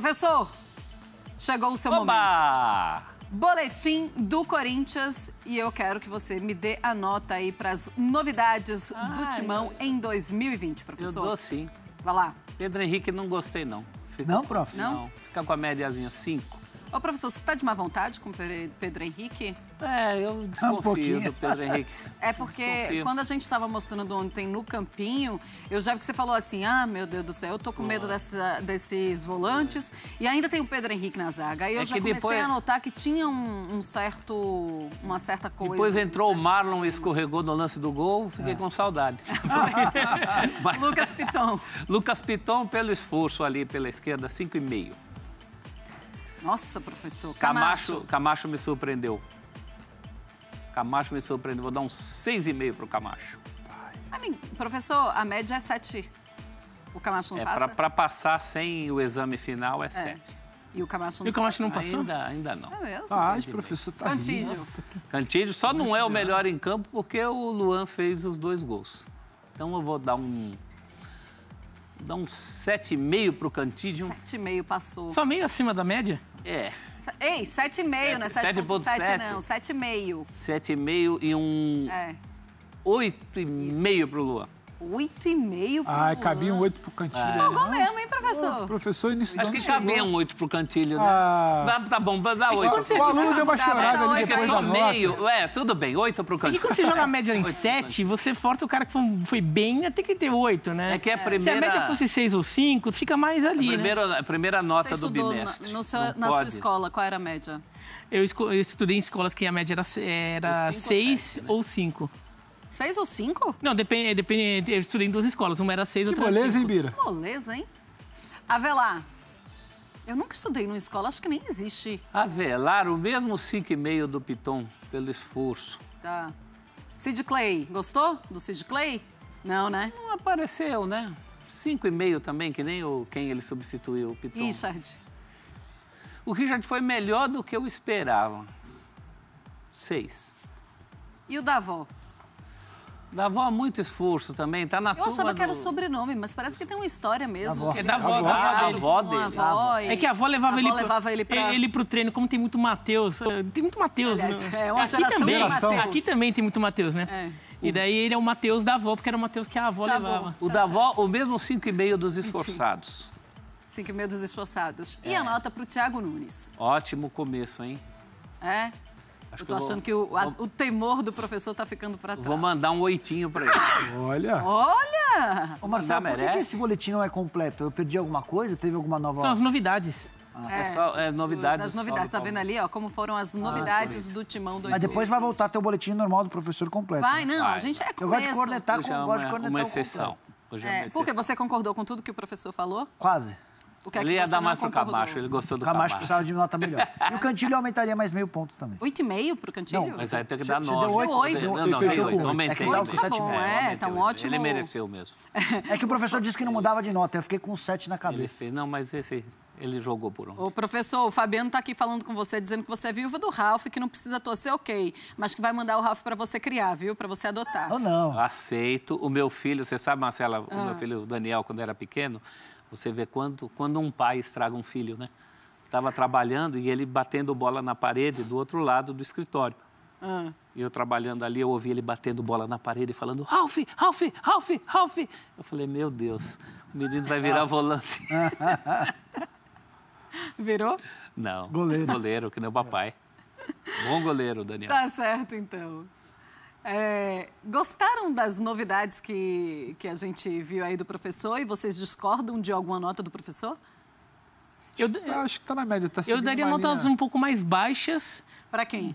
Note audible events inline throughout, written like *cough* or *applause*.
Professor, chegou o seu Oba! momento. Boletim do Corinthians e eu quero que você me dê a nota aí para as novidades Ai. do Timão em 2020, professor. Eu dou sim. Vai lá. Pedro Henrique, não gostei não. Fica... Não, prof? Não? não. Fica com a médiazinha 5. Ô, professor, você está de má vontade com o Pedro Henrique? É, eu desconfio um do Pedro Henrique. *laughs* É porque desconfio. quando a gente estava mostrando ontem no campinho, eu já vi que você falou assim, ah, meu Deus do céu, eu tô com medo dessa, desses volantes é. e ainda tem o Pedro Henrique na zaga. Aí eu é já comecei depois... a notar que tinha um, um, certo, uma certa coisa. Depois entrou o Marlon e escorregou no lance do gol, fiquei é. com saudade. *laughs* Lucas Piton. *laughs* Lucas Piton pelo esforço ali pela esquerda, 5,5. Nossa, professor. Camacho. Camacho, Camacho me surpreendeu. Camacho me surpreendeu. Vou dar um 6,5 para o Camacho. professor, a média é 7. O Camacho não é, passa? Para passar sem o exame final é, é. 7. E o Camacho não, e o Camacho não passou? Ainda, ainda não. É mesmo? Ah, o professor tá Cantígio. Cantígio só não é o é. melhor em campo porque o Luan fez os dois gols. Então eu vou dar um dá um 7,5 para o Cantídio. 7,5 passou. Só meio acima da média? É. Ei, 7,5, né? 7,7 não, 7,5. 7,5 e um é. 8,5 para o Luan. Oito e meio por cabia um oito pro cantilho. É. Jogou né? mesmo, hein, professor? Ah, professor iniciou. Acho que cabia um oito pro cantilho, né? Ah. Dá, tá bom, dá oito. O aluno deu uma chorada ali depois só meio. É, tudo bem, oito pro cantilho. E quando você joga a média em sete, você força o cara que foi bem até que ter oito, né? É que a primeira... Se a média fosse seis ou cinco, fica mais ali, a né? primeira, né? A primeira nota do bimestre. No, no seu, na sua escola, qual era a média? Eu, estudei em escolas que a média era, era seis ou cinco. Né? Seis ou cinco? Não, depende, depende. Eu estudei em duas escolas, uma era seis, que outra era moleza, hein, Bira? Que moleza, hein? Avelar, eu nunca estudei numa escola, acho que nem existe. Avelar, o mesmo cinco e meio do Piton, pelo esforço. Tá. Sid Clay, gostou do Sid Clay? Não, né? Não apareceu, né? Cinco e meio também, que nem o, quem ele substituiu, o Piton. Richard. O Richard foi melhor do que eu esperava. Seis. E o da avó? Davó muito esforço também, tá na Eu achava do... que era o sobrenome, mas parece que tem uma história mesmo. Avó. Que é da avó, da avó dele. Avó é e... É que a avó levava, a ele, para pro... ele, pra... ele pro treino, como tem muito Matheus. Eh, tem muito Matheus. Né? É uma aqui também, Aqui também tem muito Matheus, né? É. E daí ele é o Matheus da avó, porque era o Matheus que a avó tá levava. Bom. O da avó, o mesmo 5,5 dos esforçados. 5,5 dos esforçados. É. E a nota pro Thiago Nunes? Ótimo começo, hein? É? Acho eu tô achando vou... que o, a, o temor do professor tá ficando para trás. Vou mandar um oitinho para ele. *laughs* Olha! Olha! Ô, Marcelo, por merece? que esse boletim não é completo? Eu perdi alguma coisa? Teve alguma nova... São as novidades. Ah, é, é, só é, novidades. As novidades, tá vendo ali, ó, como foram as ah, novidades ah, do Timão 2000. Mas depois vai voltar ter o boletim normal do professor completo. Vai, não, vai. a gente é começo. Eu gosto de cornetar, com, é gosto de é cornetar uma exceção. Hoje é, é uma exceção. Porque você concordou com tudo que o professor falou? Quase. O que é que ele ia dar mais pro Camacho, ele gostou do Camacho. Camacho precisava de nota melhor. E o *laughs* Cantilho aumentaria mais meio ponto também. 8,5 pro Cantilho? Não, mas aí tem que dar 9. Deu 8. Não, não, fechou 8. Aumentei. É que tá bom, é, tá é, um ótimo. Ele mereceu mesmo. É que o professor disse que não mudava de nota, eu fiquei com 7 na cabeça. não, mas esse ele jogou por onde? O professor, o Fabiano tá aqui falando com você, dizendo que você é viúva do Ralph, que não precisa torcer, ok, mas que vai mandar o Ralph para você criar, viu? Para você adotar. Ou não. Aceito. O meu filho, você sabe, Marcela, ah. o meu ah. filho Daniel, quando era pequeno, você vê quando, quando um pai estraga um filho, né? Estava trabalhando e ele batendo bola na parede do outro lado do escritório. Ah. E eu trabalhando ali, eu ouvi ele batendo bola na parede e falando: Ralph, Ralph, Ralph, Ralph. Eu falei: Meu Deus, o menino vai virar volante. *laughs* Virou? Não. Goleiro. Goleiro, que nem o papai. É. Bom goleiro, Daniel. Tá certo, então. É, gostaram das novidades que, que a gente viu aí do professor e vocês discordam de alguma nota do professor? Eu, eu acho que está na média, tá Eu daria notas linha... um pouco mais baixas. Para quem?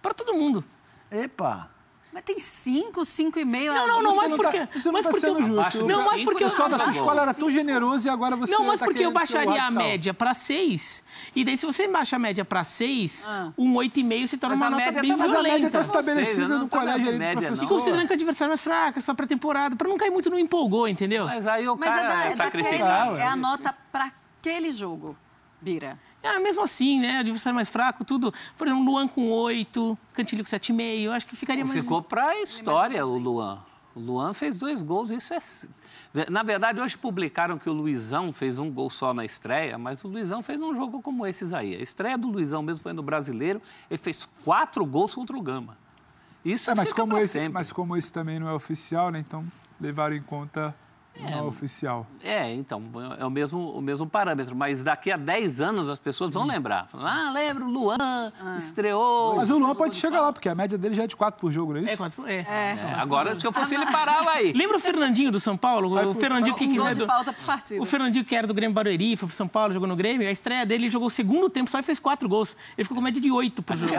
Para todo mundo. Epa! Mas tem 5, cinco e meio. Não, não, não, mas porque... você tá- mas não tá porque sendo justo. Não, mas porque... O pessoal da sua escola era tão generoso e agora você Não, mas tá porque eu baixaria a média para 6. E daí, se você baixa a média para 6, ah. um 8,5 se torna mas uma nota bem tá violenta. Mas a média está estabelecida no colégio ali média, do professor. E considerando que o adversário é mais fraco, é só para temporada, para não cair muito no empolgou, entendeu? Mas aí o cara é, é, é a nota para aquele jogo, Bira. É, mesmo assim, né? Adversário mais fraco, tudo. Por exemplo, Luan com oito Cantilho com 7,5. Acho que ficaria mais. Ficou para a história o Luan. O Luan fez dois gols, isso é. Na verdade, hoje publicaram que o Luizão fez um gol só na estreia, mas o Luizão fez um jogo como esses aí. A estreia do Luizão mesmo foi no brasileiro, ele fez quatro gols contra o Gama. Isso é, mas como esse, sempre. Mas como esse também não é oficial, né? Então levaram em conta é, não é oficial. É, então, é o mesmo, o mesmo parâmetro. Mas daqui a 10 anos as pessoas Sim. vão lembrar. Ah, lembro, Luan ah. estreou. Mas o Luan pode chegar lá, porque a média dele já é de 4 por jogo, não é, é isso? É, 4 por. É. Então, é. é. Agora, se eu fosse ele, parava aí. *laughs* Lembra o Fernandinho do São Paulo? Por, o Fernandinho que, um que gol do... falta partido. O Fernandinho que era do Grêmio Barueri, foi pro São Paulo, jogou no Grêmio. A estreia dele, ele jogou o segundo tempo só e fez 4 gols. Ele ficou com média de 8 por jogo.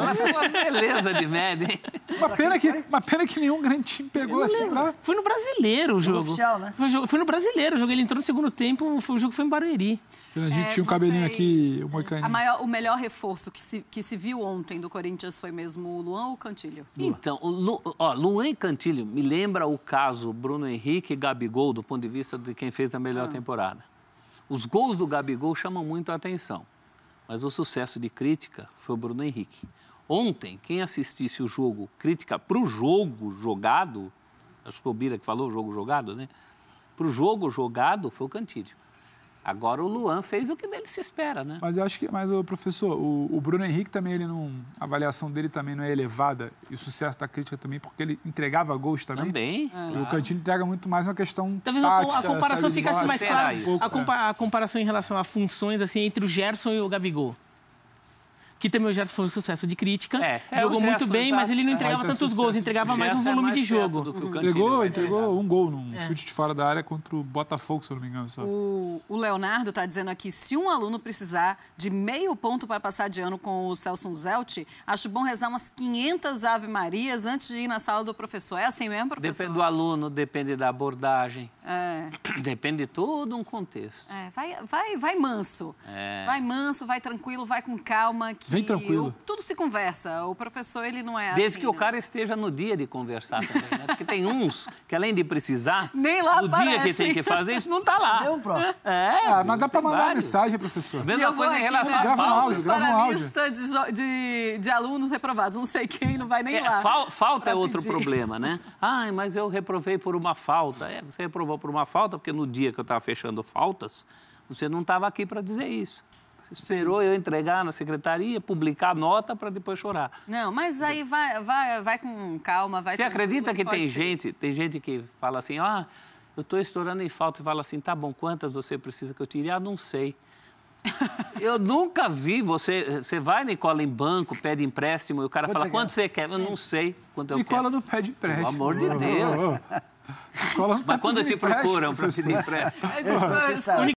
beleza de média, hein? Uma pena que, uma pena que nenhum grande time pegou assim, né? Foi no brasileiro o jogo. Foi oficial, né? Foi jogo, foi no brasileiro, o jogo ele entrou no segundo tempo, foi, o jogo foi em Barueri. A gente é, tinha um cabelinho aqui, o Moicano. o melhor reforço que se, que se viu ontem do Corinthians foi mesmo o Luan ou o Cantilho? Então, o Lu, ó, Luan e Cantilho me lembra o caso Bruno Henrique e Gabigol, do ponto de vista de quem fez a melhor ah. temporada. Os gols do Gabigol chamam muito a atenção, mas o sucesso de crítica foi o Bruno Henrique. Ontem, quem assistisse o jogo crítica para o jogo jogado, acho que o Bira que falou, o jogo jogado, né? para o jogo jogado foi o Cantídio. Agora o Luan fez o que dele se espera, né? Mas eu acho que, mas o professor, o, o, Bruno Henrique também, ele não, a avaliação dele também não é elevada e o sucesso da crítica também, porque ele entregava gols também. Também. É, o claro. Cantinho entrega muito mais uma questão Talvez tática, a comparação ficasse é. mais clara. Um a, comparação em relação a funções assim entre o Gerson e o Gabigol que também o Gerson foi um sucesso de crítica. É, é jogou é, muito bem, mas ele não entregava tantos sucesso. gols, entregava mais um é volume mais de jogo. entregou, entregou né? um gol num é. chute de fora da área contra o Botafogo, se eu não me engano. O, o Leonardo está dizendo aqui, se um aluno precisar de meio ponto para passar de ano com o Celso Zelt acho bom rezar umas 500 Ave Marias antes de ir na sala do professor. É assim mesmo, professor? Depende do aluno, depende da abordagem. É. *clears throat* Depende de todo um contexto. É, vai, vai, vai manso. É. Vai manso, vai tranquilo, vai com calma. Que Vem tranquilo. tudo se conversa. O professor, ele não é Desde assim, que né? o cara esteja no dia de conversar também, né? Porque tem uns que, além de precisar, *laughs* Nem lá no aparece. dia que tem que fazer, isso não está lá. não prof? É. Ah, mas dá para mandar vários. mensagem, professor. A mesma coisa em relação a grava lista de, de, de, alunos reprovados. Não sei quem, não vai nem é, lá. Fal, falta é outro pedir. problema, né? *laughs* Ai, mas eu reprovei por uma falta. É, você reprovou por uma falta, porque no dia que eu estava fechando faltas, você não estava aqui para dizer isso esperou eu entregar na secretaria, publicar a nota para depois chorar. Não, mas aí vai, vai, vai com calma, vai. Você acredita que tem ser. gente, tem gente que fala assim, ah, eu estou estourando em falta e fala assim, tá bom, quantas você precisa que eu tire? Ah, não sei. *laughs* eu nunca vi você. Você vai, Nicola, em banco, pede empréstimo e o cara fala: quanto você quer? Eu não sei quanto eu Nicola quero. Nicola não pede empréstimo. Pelo amor de Deus. Nicola não Mas tá quando te procuram para pedir empréstimo. É,